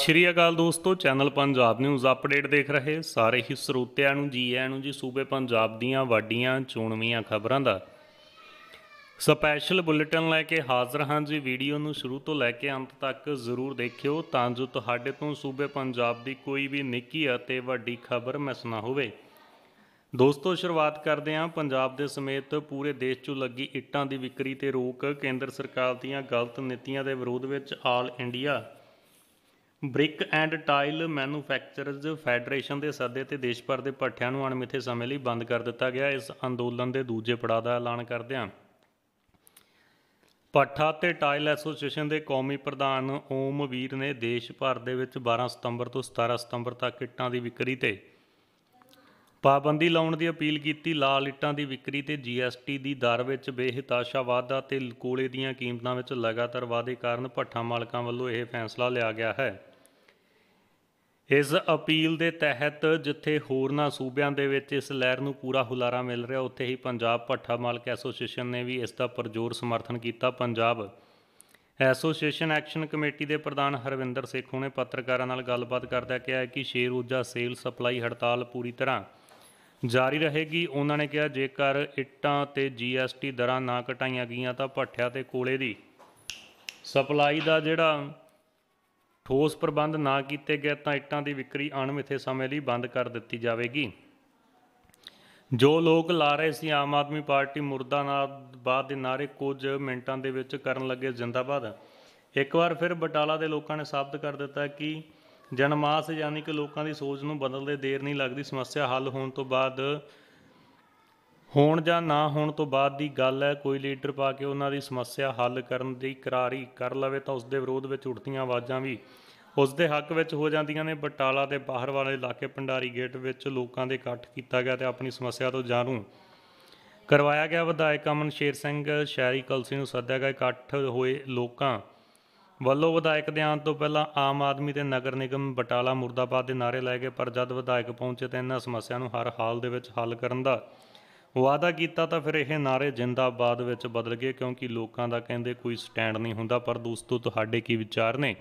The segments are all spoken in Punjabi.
ਸ਼੍ਰੀ ਅਕਾਲ ਦੋਸਤੋ ਚੈਨਲ ਪੰਜਾਬ ਨਿਊਜ਼ ਅਪਡੇਟ ਦੇਖ ਰਹੇ ਸਾਰੇ ਹੀ ਸਰੋਤਿਆਂ ਨੂੰ ਜੀ ਆਇਆਂ ਨੂੰ ਜੀ ਸੂਬੇ ਪੰਜਾਬ ਦੀਆਂ ਵੱਡੀਆਂ ਚੋਣਵੀਆਂ ਖਬਰਾਂ ਦਾ ਸਪੈਸ਼ਲ ਬੁਲੇਟਿਨ ਲੈ ਕੇ ਹਾਜ਼ਰ ਹਾਂ ਜੀ ਵੀਡੀਓ ਨੂੰ ਸ਼ੁਰੂ ਤੋਂ ਲੈ ਕੇ ਅੰਤ ਤੱਕ ਜ਼ਰੂਰ ਦੇਖਿਓ ਤਾਂ ਜੋ ਤੁਹਾਡੇ ਤੋਂ ਸੂਬੇ ਪੰਜਾਬ ਦੀ ਕੋਈ ਵੀ ਨਿੱਕੀ ਅਤੇ ਵੱਡੀ ਖਬਰ ਮਿਸ ਨਾ ਹੋਵੇ ਦੋਸਤੋ ਸ਼ੁਰੂਆਤ ਕਰਦੇ ਹਾਂ ਪੰਜਾਬ ਦੇ ਸਮੇਤ ਪੂਰੇ ਦੇਸ਼ 'ਚੋਂ ਲੱਗੀ ਇੱਟਾਂ ਦੀ ਵਿਕਰੀ ਤੇ ਰੋਕ ਕੇਂਦਰ ਸਰਕਾਰ ਦੀਆਂ ਗਲਤ ਨੀਤੀਆਂ ਦੇ ਵਿਰੋਧ ਵਿੱਚ all India brick and tile manufacturers federation ਦੇ ਸੱਦੇ ਤੇ ਦੇਸ਼ ਭਰ ਦੇ ਪੱਠਿਆਂ ਨੂੰ ਅਣਮਿੱਥੇ ਸਮੇਂ ਲਈ ਬੰਦ ਕਰ ਦਿੱਤਾ ਗਿਆ ਇਸ ਅੰਦੋਲਨ ਦੇ ਦੂਜੇ ਪੜਾਅ ਦਾ ਐਲਾਨ ਕਰਦਿਆਂ ਪੱਠਾ ਤੇ ਟਾਈਲ ਐਸੋਸੀਏਸ਼ਨ ਦੇ ਕੌਮੀ ਪ੍ਰਧਾਨ ਓਮ ਵੀਰ ਨੇ ਦੇਸ਼ ਭਰ ਦੇ ਵਿੱਚ 12 ਸਤੰਬਰ ਤੋਂ 17 ਸਤੰਬਰ ਤੱਕ ਇੱਟਾਂ ਦੀ ਵਿਕਰੀ ਤੇ ਪਾਬੰਦੀ ਲਾਉਣ ਦੀ ਅਪੀਲ ਕੀਤੀ ਲਾਲ ਇੱਟਾਂ ਦੀ ਵਿਕਰੀ ਤੇ ਜੀਐਸਟੀ ਦੀ ਦਰ ਵਿੱਚ ਬੇਹਤਾਸ਼ਾ ਵਾਧਾ ਤੇ ਕੋਲੇ ਦੀਆਂ ਕੀਮਤਾਂ ਵਿੱਚ ਲਗਾਤਾਰ ਵਾਧੇ ਕਾਰਨ ਭੱਠਾ ਮਾਲਕਾਂ ਵੱਲੋਂ ਇਹ ਫੈਸਲਾ ਲਿਆ ਗਿਆ ਹੈ ਇਸ ਅਪੀਲ ਦੇ ਤਹਿਤ ਜਿੱਥੇ ਹੋਰਨਾਂ ਸੂਬਿਆਂ ਦੇ ਵਿੱਚ ਇਸ ਲਹਿਰ ਨੂੰ ਪੂਰਾ ਹੁਲਾਰਾ ਮਿਲ ਰਿਹਾ ਉੱਥੇ ਹੀ ਪੰਜਾਬ ਭੱਠਾ ਮਾਲਕ ਐਸੋਸੀਏਸ਼ਨ ਨੇ ਵੀ ਇਸ ਦਾ ਪਰਜੋਰ ਸਮਰਥਨ ਕੀਤਾ ਪੰਜਾਬ ਐਸੋਸੀਏਸ਼ਨ ਐਕਸ਼ਨ ਕਮੇਟੀ ਦੇ ਪ੍ਰਧਾਨ ਹਰਵਿੰਦਰ ਸੇਖੂ ਨੇ ਪੱਤਰਕਾਰਾਂ ਨਾਲ ਗੱਲਬਾਤ ਕਰਦਿਆਂ ਕਿਹਾ ਕਿ ਸ਼ੇਰ ਊਰਜਾ ਸੇਲ ਸਪਲਾਈ ਹੜਤਾਲ ਪੂਰੀ ਤਰ੍ਹਾਂ ਜਾਰੀ ਰਹੇਗੀ ਉਹਨਾਂ ਨੇ ਕਿਹਾ ਜੇਕਰ ਇੱਟਾਂ ਤੇ ਜੀਐਸਟੀ ਦਰਾਂ ਨਾ ਘਟਾਈਆਂ ਗਈਆਂ ਤਾਂ ਭੱਠਿਆਂ ਤੇ ਕੋਲੇ ਦੀ ਸਪਲਾਈ ਦਾ ਜਿਹੜਾ ਠੋਸ ਪ੍ਰਬੰਧ ਨਾ ਕੀਤੇ ਗਏ ਤਾਂ ਇੱਟਾਂ ਦੀ ਵਿਕਰੀ ਅਣਮਿੱਥੇ ਸਮੇਂ ਲਈ ਬੰਦ ਕਰ ਦਿੱਤੀ ਜਾਵੇਗੀ ਜੋ ਲੋਕ ਲਾ ਰਹੇ ਸੀ ਆਮ ਆਦਮੀ ਪਾਰਟੀ ਮੁਰਦਾ ਬਾਅਦ ਦੇ ਨਾਰੇ ਕੁਝ ਮਿੰਟਾਂ ਦੇ ਵਿੱਚ ਕਰਨ ਲੱਗੇ ਜ਼ਿੰਦਾਬਾਦ ਇੱਕ ਵਾਰ ਫਿਰ ਬਟਾਲਾ ਦੇ ਲੋਕਾਂ ਨੇ ਸਾਬਤ ਕਰ ਦਿੱਤਾ ਕਿ ਜਨਮਾਸ ਯਾਨੀ ਕਿ ਲੋਕਾਂ ਦੀ ਸੋਚ ਨੂੰ ਬਦਲਦੇ ਦੇਰ ਨਹੀਂ ਲੱਗਦੀ ਸਮੱਸਿਆ ਹੱਲ ਹੋਣ ਤੋਂ ਬਾਅਦ ਹੋਣ ਜਾਂ ਨਾ ਹੋਣ ਤੋਂ ਬਾਅਦ ਦੀ ਗੱਲ ਹੈ ਕੋਈ ਲੀਡਰ ਪਾ ਕੇ ਉਹਨਾਂ ਦੀ ਸਮੱਸਿਆ ਹੱਲ ਕਰਨ ਦੀ ਕਰਾਰੀ ਕਰ ਲਵੇ ਤਾਂ ਉਸ ਦੇ ਵਿਰੋਧ ਵਿੱਚ ਉੱਠਦੀਆਂ ਆਵਾਜ਼ਾਂ ਵੀ ਉਸ ਦੇ ਹੱਕ ਵਿੱਚ ਹੋ ਜਾਂਦੀਆਂ ਨੇ ਬਟਾਲਾ ਦੇ ਬਾਹਰ ਵਾਲੇ ਇਲਾਕੇ ਪੰਡਾਰੀ ਗੇਟ ਵਿੱਚ ਲੋਕਾਂ ਦੇ ਇਕੱਠ ਕੀਤਾ ਗਿਆ ਤੇ ਆਪਣੀ ਸਮੱਸਿਆ ਤੋਂ ਜਾਣੂ ਕਰਵਾਇਆ ਗਿਆ ਵਿਧਾਇਕ ਅਮਨ ਸ਼ੇਰ ਸਿੰਘ ਸ਼ਹਿਰੀ ਕਲਸੀ ਨੂੰ ਸੱਦਿਆ ਗਿਆ ਇਕੱਠ ਹੋਏ ਲੋਕਾਂ ਵੱਲੋਂ ਵਿਧਾਇਕ ਦੇ ਆਉਣ ਤੋਂ ਪਹਿਲਾਂ ਆਮ ਆਦਮੀ ਤੇ ਨਗਰ ਨਿਗਮ ਬਟਾਲਾ ਮੁਰਦਾਬਾਦ ਦੇ ਨਾਰੇ ਲਾਏ ਗਏ ਪਰ ਜਦ ਵਿਧਾਇਕ ਪਹੁੰਚੇ ਤਾਂ ਇਹਨਾਂ ਸਮੱਸਿਆ ਨੂੰ ਹਰ ਹਾਲ ਦੇ ਵਿੱਚ ਹੱਲ ਕਰਨ ਦਾ ਵਾਦਾ ਕੀਤਾ ਤਾਂ ਫਿਰ ਇਹ ਨਾਰੇ ਜਿੰਦਾਬਾਦ ਵਿੱਚ ਬਦਲ ਗਏ ਕਿਉਂਕਿ ਲੋਕਾਂ ਦਾ ਕਹਿੰਦੇ ਕੋਈ ਸਟੈਂਡ ਨਹੀਂ ਹੁੰਦਾ ਪਰ ਦੋਸਤੋ ਤੁਹਾਡੇ ਕੀ ਵਿਚਾਰ ਨੇ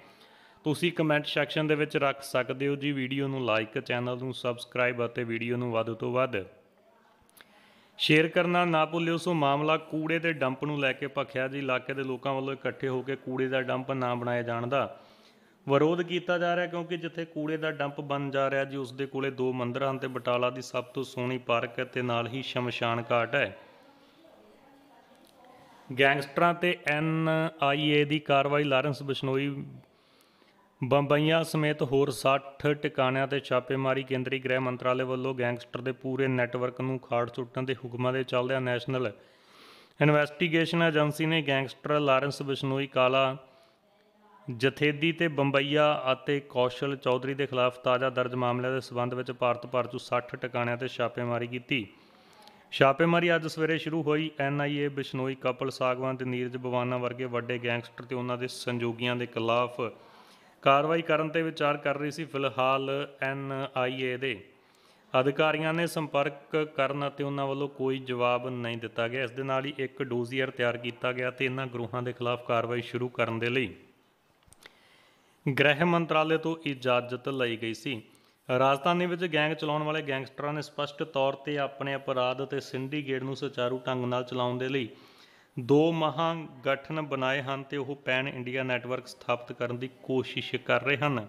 ਤੁਸੀਂ ਕਮੈਂਟ ਸੈਕਸ਼ਨ ਦੇ ਵਿੱਚ ਰੱਖ ਸਕਦੇ ਹੋ ਜੀ ਵੀਡੀਓ ਨੂੰ ਲਾਈਕ ਚੈਨਲ ਨੂੰ ਸਬਸਕ੍ਰਾਈਬ ਅਤੇ ਵੀਡੀਓ ਨੂੰ ਵੱਧ ਤੋਂ ਵੱਧ ਸ਼ੇਅਰ ਕਰਨਾ ਨਾ ਭੁੱਲਿਓ ਸੋ ਮਾਮਲਾ ਕੂੜੇ ਦੇ ਡੰਪ ਨੂੰ ਲੈ ਕੇ ਭਖਿਆ ਜੀ ਇਲਾਕੇ ਦੇ ਲੋਕਾਂ ਵੱਲੋਂ ਇਕੱਠੇ ਹੋ ਕੇ ਕੂੜੇ ਦਾ ਡੰਪ ਨਾ ਬਣਾਇਆ ਜਾਣ ਦਾ ਵਿਰੋਧ ਕੀਤਾ ਜਾ ਰਿਹਾ ਕਿਉਂਕਿ ਜਿੱਥੇ ਕੂੜੇ ਦਾ ਡੰਪ ਬਣ ਜਾ ਰਿਹਾ ਜੀ ਉਸ ਦੇ ਕੋਲੇ ਦੋ ਮੰਦਿਰ ਹਨ ਤੇ ਬਟਾਲਾ ਦੀ ਸਭ ਤੋਂ ਸੋਹਣੀ ਪਾਰਕ ਹੈ ਤੇ ਨਾਲ ਹੀ ਸ਼ਮਸ਼ਾਨ ਘਾਟ ਹੈ ਗੈਂਗਸਟਰਾਂ ਤੇ ਐਨ ਆਈ ਏ ਦੀ ਕਾਰਵਾਈ ਲਾਰੈਂਸ ਬਿਸ਼ਨੋਈ ਬੰਬਈਆਂ ਸਮੇਤ ਹੋਰ 60 ਟਿਕਾਣਿਆਂ ਤੇ ਛਾਪੇਮਾਰੀ ਕੇਂਦਰੀ ਗ੍ਰਹਿ ਮੰਤਰਾਲੇ ਵੱਲੋਂ ਗੈਂਗਸਟਰ ਦੇ ਪੂਰੇ ਨੈਟਵਰਕ ਨੂੰ ਖਾੜ ਸੁੱਟਣ ਦੇ ਹੁਕਮਾਂ ਦੇ ਚੱਲਦਿਆਂ ਨੈਸ਼ਨਲ ਇਨਵੈਸਟੀਗੇਸ਼ਨ ਏਜੰਸੀ ਨੇ ਗੈਂਗਸਟਰ ਲਾਰੈਂਸ ਬਿਸ਼ਨੋਈ ਕਾਲਾ ਜਥੇਦੀ ਤੇ ਬੰਬਈਆ ਅਤੇ ਕੌਸ਼ਲ ਚੌਧਰੀ ਦੇ ਖਿਲਾਫ ਤਾਜ਼ਾ ਦਰਜ ਮਾਮਲਿਆਂ ਦੇ ਸਬੰਧ ਵਿੱਚ ਭਾਰਤ ਭਰ 'ਚ 60 ਟਿਕਾਣਿਆਂ ਤੇ ਛਾਪੇਮਾਰੀ ਕੀਤੀ ਛਾਪੇਮਾਰੀ ਅੱਜ ਸਵੇਰੇ ਸ਼ੁਰੂ ਹੋਈ ਐਨਆਈਏ ਬਿਸ਼ਨੋਈ ਕਪਲ ਸਾਗਵਾਨ ਤੇ ਨੀਰਜ ਬਵਾਨਾ ਵਰਗੇ ਵੱਡੇ ਗੈਂਗਸਟਰ ਤੇ ਉਹਨਾਂ ਦੇ ਸੰਜੋਗੀਆਂ ਦੇ ਖਿਲਾਫ ਕਾਰਵਾਈ ਕਰਨ ਤੇ ਵਿਚਾਰ ਕਰ ਰਹੀ ਸੀ ਫਿਲਹਾਲ ਐਨਆਈਏ ਦੇ ਅਧਿਕਾਰੀਆਂ ਨੇ ਸੰਪਰਕ ਕਰਨ ਅਤੇ ਉਹਨਾਂ ਵੱਲੋਂ ਕੋਈ ਜਵਾਬ ਨਹੀਂ ਦਿੱਤਾ ਗਿਆ ਇਸ ਦੇ ਨਾਲ ਹੀ ਇੱਕ ਡੋਜ਼ੀਅਰ ਤਿਆਰ ਕੀਤਾ ਗਿਆ ਤੇ ਇਹਨਾਂ ਗਰੂਹਾਂ ਦੇ ਖਿਲਾਫ ਕਾਰਵਾਈ ਸ਼ੁਰੂ ਕਰਨ ਦੇ ਲਈ ਗ੍ਰਹਿ ਮੰਤਰਾਲੇ ਤੋਂ ਇਜਾਜ਼ਤ ਲਈ ਗਈ ਸੀ ਰਾਜਧਾਨੀ ਵਿੱਚ ਗੈਂਗ ਚਲਾਉਣ ਵਾਲੇ ਗੈਂਗਸਟਰਾਂ ਨੇ ਸਪਸ਼ਟ ਤੌਰ ਤੇ ਆਪਣੇ ਅਪਰਾਧ ਅਤੇ ਸਿੰਡੀਗੇਟ ਨੂੰ ਸੁਚਾਰੂ ਢੰਗ ਨਾਲ ਚਲਾਉਣ ਦੇ ਲਈ ਦੋ ਮਹਾ ਗਠਨ ਬਣਾਏ ਹਨ ਤੇ ਉਹ ਪੈਨ ਇੰਡੀਆ ਨੈਟਵਰਕ ਸਥਾਪਿਤ ਕਰਨ ਦੀ ਕੋਸ਼ਿਸ਼ ਕਰ ਰਹੇ ਹਨ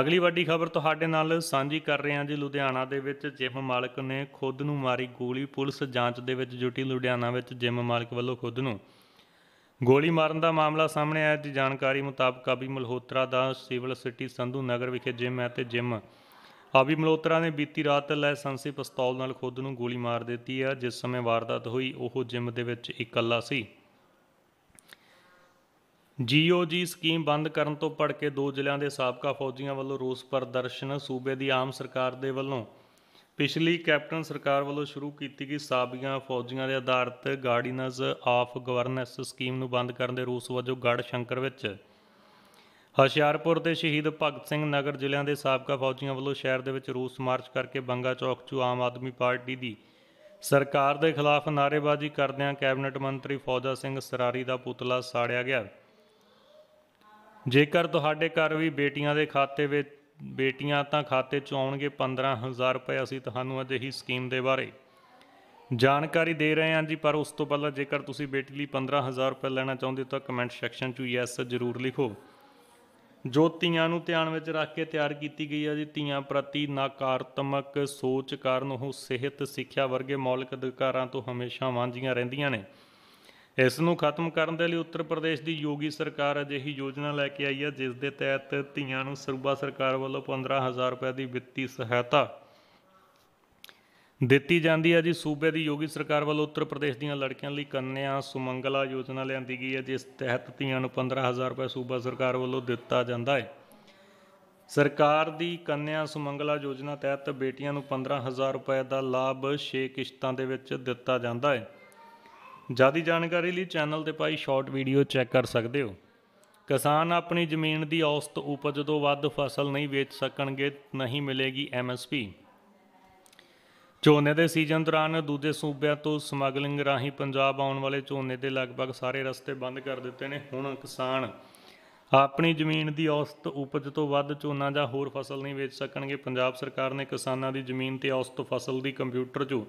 ਅਗਲੀ ਵੱਡੀ ਖਬਰ ਤੁਹਾਡੇ ਨਾਲ ਸਾਂਝੀ ਕਰ ਰਹੇ ਹਾਂ ਜੀ ਲੁਧਿਆਣਾ ਦੇ ਵਿੱਚ ਜਿਮ ਮਾਲਕ ਨੇ ਖੁਦ ਨੂੰ ਮਾਰੀ ਗੋਲੀ ਪੁਲਿਸ ਜਾਂਚ ਦੇ ਵਿੱਚ ਜੁਟੀ ਲੁਧਿਆਣਾ ਵਿੱਚ ਜਿਮ ਮਾਲਕ ਵੱਲੋਂ ਖੁਦ ਨੂੰ ਗੋਲੀ ਮਾਰਨ ਦਾ ਮਾਮਲਾ ਸਾਹਮਣੇ ਆਇਆ ਜੀ ਜਾਣਕਾਰੀ ਮੁਤਾਬਕ ਆਬੀ ਮਲਹੋਤਰਾ ਦਾ ਸਿਵਲ ਸਿਟੀ ਸੰਧੂ ਨਗਰ ਵਿਖੇ ਜਿਮ ਹੈ ਤੇ ਜਿਮ ਆਬੀ ਮਲਹੋਤਰਾ ਨੇ ਬੀਤੀ ਰਾਤ ਲਾਇਸੈਂਸੀ ਪਿਸਤੌਲ ਨਾਲ ਖੁਦ ਨੂੰ ਗੋਲੀ ਮਾਰ ਦਿੱਤੀ ਆ ਜਿਸ ਸਮੇਂ ਵਾਰਦਾਤ ਹੋਈ ਉਹ ਜਿਮ ਦੇ ਵਿੱਚ ਇਕੱਲਾ ਸੀ ਜੀਓਜੀ ਸਕੀਮ ਬੰਦ ਕਰਨ ਤੋਂ ਪੜ ਕੇ ਦੋ ਜ਼ਿਲ੍ਹਿਆਂ ਦੇ ਸਾਬਕਾ ਫੌਜੀਆਂ ਵੱਲੋਂ ਰੋਸ ਪ੍ਰਦਰਸ਼ਨ ਸੂਬੇ ਦੀ ਆਮ ਸਰਕਾਰ ਦੇ ਵੱਲੋਂ ਪਿਛਲੀ ਕੈਪਟਨ ਸਰਕਾਰ ਵੱਲੋਂ ਸ਼ੁਰੂ ਕੀਤੀ ਗਈ ਸਾਬੀਆਂ ਫੌਜੀਆਂ ਦੇ ਆਧਾਰਿਤ ਗਾਰਡੀਨਸ ਆਫ ਗਵਰਨੈਂਸ ਸਕੀਮ ਨੂੰ ਬੰਦ ਕਰਨ ਦੇ ਰੂਸ ਵਜੋਂ ਗੜ ਸ਼ੰਕਰ ਵਿੱਚ ਹਸ਼ਿਆਰਪੁਰ ਦੇ ਸ਼ਹੀਦ ਭਗਤ ਸਿੰਘ ਨਗਰ ਜ਼ਿਲ੍ਹਿਆਂ ਦੇ ਸਾਬਕਾ ਫੌਜੀਆਂ ਵੱਲੋਂ ਸ਼ਹਿਰ ਦੇ ਵਿੱਚ ਰੂਸ ਮਾਰਚ ਕਰਕੇ ਬੰਗਾ ਚੌਕ 'ਚ ਆਮ ਆਦਮੀ ਪਾਰਟੀ ਦੀ ਸਰਕਾਰ ਦੇ ਖਿਲਾਫ ਨਾਰੇਬਾਜ਼ੀ ਕਰਦਿਆਂ ਕੈਬਨਿਟ ਮੰਤਰੀ ਫੌਜਾ ਸਿੰਘ ਸਰਾਰੀ ਦਾ ਪੁਤਲਾ ਸਾੜਿਆ ਗਿਆ ਜੇਕਰ ਤੁਹਾਡੇ ਘਰ ਵੀ ਬੇਟੀਆਂ ਦੇ ਖਾਤੇ ਵਿੱਚ ਬੇਟੀਆਂ ਤਾਂ ਖਾਤੇ 'ਚ ਆਉਣਗੇ 15000 ਰੁਪਏ ਅਸੀਂ ਤੁਹਾਨੂੰ ਅਜਿਹੀ ਸਕੀਮ ਦੇ ਬਾਰੇ ਜਾਣਕਾਰੀ ਦੇ ਰਹੇ ਹਾਂ ਜੀ ਪਰ ਉਸ ਤੋਂ ਪਹਿਲਾਂ ਜੇਕਰ ਤੁਸੀਂ ਬੇਟੀ ਲਈ 15000 ਰੁਪਏ ਲੈਣਾ ਚਾਹੁੰਦੇ ਹੋ ਤਾਂ ਕਮੈਂਟ ਸੈਕਸ਼ਨ 'ਚ ਯੈਸ ਜ਼ਰੂਰ ਲਿਖੋ ਜੋ ਤੀਆਂ ਨੂੰ ਧਿਆਨ ਵਿੱਚ ਰੱਖ ਕੇ ਤਿਆਰ ਕੀਤੀ ਗਈ ਹੈ ਜੀ ਤੀਆਂ ਪ੍ਰਤੀ ਨਕਾਰਾਤਮਕ ਸੋਚ ਕਾਰਨ ਉਹ ਸਿਹਤ ਸਿੱਖਿਆ ਵਰਗੇ ਮੌਲਿਕ ਅਧਿਕਾਰਾਂ ਤੋਂ ਹਮੇਸ਼ਾ ਵਾਂਝੀਆਂ ਰਹਿੰਦੀਆਂ ਨੇ ਇਸ ਨੂੰ ਖਤਮ ਕਰਨ ਦੇ ਲਈ ਉੱਤਰ ਪ੍ਰਦੇਸ਼ ਦੀ ਯੋਗੀ ਸਰਕਾਰ ਅਜਿਹੀ ਯੋਜਨਾ ਲੈ ਕੇ ਆਈ ਹੈ ਜਿਸ ਦੇ ਤਹਿਤ ਧੀਆਂ ਨੂੰ ਸੂਬਾ ਸਰਕਾਰ ਵੱਲੋਂ 15000 ਰੁਪਏ ਦੀ ਵਿੱਤੀ ਸਹਾਇਤਾ ਦਿੱਤੀ ਜਾਂਦੀ ਹੈ ਜੀ ਸੂਬੇ ਦੀ ਯੋਗੀ ਸਰਕਾਰ ਵੱਲੋਂ ਉੱਤਰ ਪ੍ਰਦੇਸ਼ ਦੀਆਂ ਲੜਕੀਆਂ ਲਈ ਕੰਨਿਆ ਸੁਮੰਗਲਾ ਯੋਜਨਾ ਲਿਆਂਦੀ ਗਈ ਹੈ ਜਿਸ ਤਹਿਤ ਧੀਆਂ ਨੂੰ 15000 ਰੁਪਏ ਸੂਬਾ ਸਰਕਾਰ ਵੱਲੋਂ ਦਿੱਤਾ ਜਾਂਦਾ ਹੈ ਸਰਕਾਰ ਦੀ ਕੰਨਿਆ ਸੁਮੰਗਲਾ ਯੋਜਨਾ ਤਹਿਤ ਬੇਟੀਆਂ ਨੂੰ 15000 ਰੁਪਏ ਦਾ ਲਾਭ 6 ਕਿਸ਼ਤਾਂ ਦੇ ਵਿੱਚ ਦਿੱਤਾ ਜਾਂਦਾ ਹੈ ਜਿਆਦਾ ਜਾਣਕਾਰੀ ਲਈ ਚੈਨਲ ਤੇ ਪਾਈ ਸ਼ਾਰਟ ਵੀਡੀਓ ਚੈੱਕ ਕਰ ਸਕਦੇ ਹੋ ਕਿਸਾਨ ਆਪਣੀ ਜ਼ਮੀਨ ਦੀ ਔਸਤ ਉਪਜ ਤੋਂ ਵੱਧ ਫਸਲ ਨਹੀਂ ਵੇਚ ਸਕਣਗੇ ਨਹੀਂ ਮਿਲੇਗੀ ਐਮਐਸਪੀ ਝੋਨੇ ਦੇ ਸੀਜ਼ਨ ਦੌਰਾਨ ਦੂਜੇ ਸੂਬਿਆਂ ਤੋਂ ਸਮਗਲਿੰਗ ਰਾਹੀਂ ਪੰਜਾਬ ਆਉਣ ਵਾਲੇ ਝੋਨੇ ਦੇ ਲਗਭਗ ਸਾਰੇ ਰਸਤੇ ਬੰਦ ਕਰ ਦਿੱਤੇ ਨੇ ਹੁਣ ਕਿਸਾਨ ਆਪਣੀ ਜ਼ਮੀਨ ਦੀ ਔਸਤ ਉਪਜ ਤੋਂ ਵੱਧ ਝੋਨਾ ਜਾਂ ਹੋਰ ਫਸਲ ਨਹੀਂ ਵੇਚ ਸਕਣਗੇ ਪੰਜਾਬ ਸਰਕਾਰ ਨੇ ਕਿਸਾਨਾਂ ਦੀ ਜ਼ਮੀਨ ਤੇ ਔਸਤ ਫਸਲ ਦੀ ਕੰਪਿਊਟਰ 'ਚੋਂ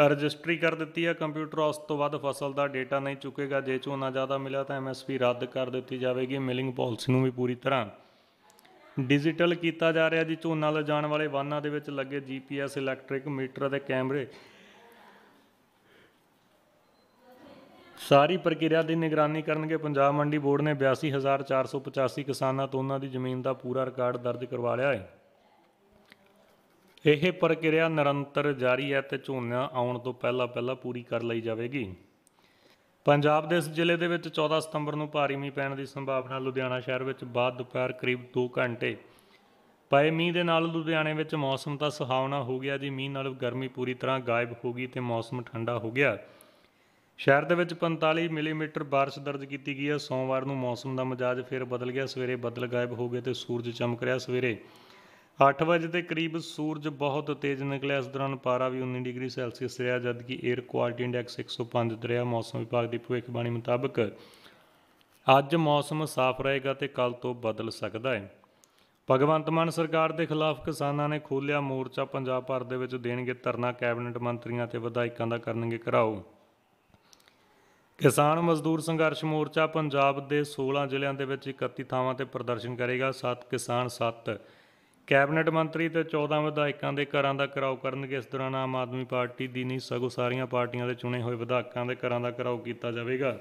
ਰਜਿਸਟਰੀ ਕਰ ਦਿੱਤੀ ਹੈ ਕੰਪਿਊਟਰ ਉਸ ਤੋਂ ਬਾਅਦ ਫਸਲ ਦਾ ਡਾਟਾ ਨਹੀਂ ਚੁੱਕੇਗਾ ਜੇ ਝੋਨਾ ਜ਼ਿਆਦਾ ਮਿਲਿਆ ਤਾਂ ਐਮਐਸਪੀ ਰੱਦ ਕਰ ਦਿੱਤੀ ਜਾਵੇਗੀ ਮਿਲਿੰਗ ਪਾਲਿਸੀ ਨੂੰ ਵੀ ਪੂਰੀ ਤਰ੍ਹਾਂ ਡਿਜੀਟਲ ਕੀਤਾ ਜਾ ਰਿਹਾ ਜੀ ਝੋਨਾ ਲਜਾਣ ਵਾਲੇ ਵਾਹਨਾਂ ਦੇ ਵਿੱਚ ਲੱਗੇ ਜੀਪੀਐਸ ਇਲੈਕਟ੍ਰਿਕ ਮੀਟਰ ਅਤੇ ਕੈਮਰੇ ਸਾਰੀ ਪ੍ਰਕਿਰਿਆ ਦੀ ਨਿਗਰਾਨੀ ਕਰਨਗੇ ਪੰਜਾਬ ਮੰਡੀ ਬੋਰਡ ਨੇ 82485 ਕਿਸਾਨਾਂ ਤੋਂ ਉਹਨਾਂ ਦੀ ਜ਼ਮੀਨ ਦਾ ਪੂਰਾ ਰਿਕਾਰਡ ਦਰਜ ਕਰਵਾ ਲਿਆ ਹੈ ਇਹ ਪ੍ਰਕਿਰਿਆ ਨਿਰੰਤਰ ਜਾਰੀ ਹੈ ਤੇ ਝੋਨਾ ਆਉਣ ਤੋਂ ਪਹਿਲਾਂ ਪਹਿਲਾਂ ਪੂਰੀ ਕਰ ਲਈ ਜਾਵੇਗੀ ਪੰਜਾਬ ਦੇ ਇਸ ਜ਼ਿਲ੍ਹੇ ਦੇ ਵਿੱਚ 14 ਸਤੰਬਰ ਨੂੰ ਭਾਰੀ ਮੀਂਹ ਪੈਣ ਦੀ ਸੰਭਾਵਨਾ ਲੁਧਿਆਣਾ ਸ਼ਹਿਰ ਵਿੱਚ ਬਾਅਦ ਦੁਪਹਿਰ ਕਰੀਬ 2 ਘੰਟੇ ਪਏ ਮੀਂਹ ਦੇ ਨਾਲ ਲੁਧਿਆਣੇ ਵਿੱਚ ਮੌਸਮ ਤਾਂ ਸੁਹਾਵਣਾ ਹੋ ਗਿਆ ਜੀ ਮੀਂਹ ਨਾਲ ਗਰਮੀ ਪੂਰੀ ਤਰ੍ਹਾਂ ਗਾਇਬ ਹੋ ਗਈ ਤੇ ਮੌਸਮ ਠੰਡਾ ਹੋ ਗਿਆ ਸ਼ਹਿਰ ਦੇ ਵਿੱਚ 45 ਮਿਲੀਮੀਟਰ بارش ਦਰਜ ਕੀਤੀ ਗਈ ਹੈ ਸੋਮਵਾਰ ਨੂੰ ਮੌਸਮ ਦਾ ਮਜਾਜ ਫਿਰ ਬਦਲ ਗਿਆ ਸਵੇਰੇ ਬੱਦਲ ਗਾਇਬ ਹੋ ਗਏ ਤੇ ਸੂਰਜ ਚਮਕ ਰਿਹਾ ਸਵੇਰੇ 8 ਵਜੇ ਦੇ ਕਰੀਬ ਸੂਰਜ ਬਹੁਤ ਤੇਜ਼ ਨਿਕਲਿਆ ਇਸ ਦੌਰਾਨ ਪਾਰਾ ਵੀ 19 ਡਿਗਰੀ ਸੈਲਸੀਅਸ ਰਿਹਾ ਜਦਕਿ 에ਅਰ ਕੁਆਲਿਟੀ ਇੰਡੈਕਸ 105 ਦਰਿਆ ਰਿਹਾ ਮੌਸਮ ਵਿਭਾਗ ਦੀ ਭਵਿੱਖਬਾਣੀ ਮੁਤਾਬਕ ਅੱਜ ਮੌਸਮ ਸਾਫ਼ ਰਹੇਗਾ ਤੇ ਕੱਲ ਤੋਂ ਬਦਲ ਸਕਦਾ ਹੈ ਭਗਵੰਤ ਮਾਨ ਸਰਕਾਰ ਦੇ ਖਿਲਾਫ ਕਿਸਾਨਾਂ ਨੇ ਖੋਲਿਆ ਮੋਰਚਾ ਪੰਜਾਬ ਭਰ ਦੇ ਵਿੱਚ ਦੇਣਗੇ ਧਰਨਾ ਕੈਬਨਿਟ ਮੰਤਰੀਆਂ ਤੇ ਵਿਧਾਇਕਾਂ ਦਾ ਕਰਨਗੇ ਘਰਾਓ ਕਿਸਾਨ ਮਜ਼ਦੂਰ ਸੰਘਰਸ਼ ਮੋਰਚਾ ਪੰਜਾਬ ਦੇ 16 ਜ਼ਿਲ੍ਹਿਆਂ ਦੇ ਵਿੱਚ 31 ਥਾਵਾਂ ਤੇ ਪ੍ਰਦਰਸ਼ਨ ਕਰੇਗਾ 7 ਕਿਸਾਨ 7 ਕੈਬਨਿਟ ਮੰਤਰੀ ਤੇ 14 ਵਿਧਾਇਕਾਂ ਦੇ ਘਰਾਂ ਦਾ ਕਰਾਉ ਕਰਨਗੇ ਇਸ ਦੌਰਾਨ ਆਮ ਆਦਮੀ ਪਾਰਟੀ ਦੀ ਨਹੀਂ ਸਗੋ ਸਾਰੀਆਂ ਪਾਰਟੀਆਂ ਦੇ ਚੁਣੇ ਹੋਏ ਵਿਧਾਇਕਾਂ ਦੇ ਘਰਾਂ ਦਾ ਕਰਾਉ ਕੀਤਾ ਜਾਵੇਗਾ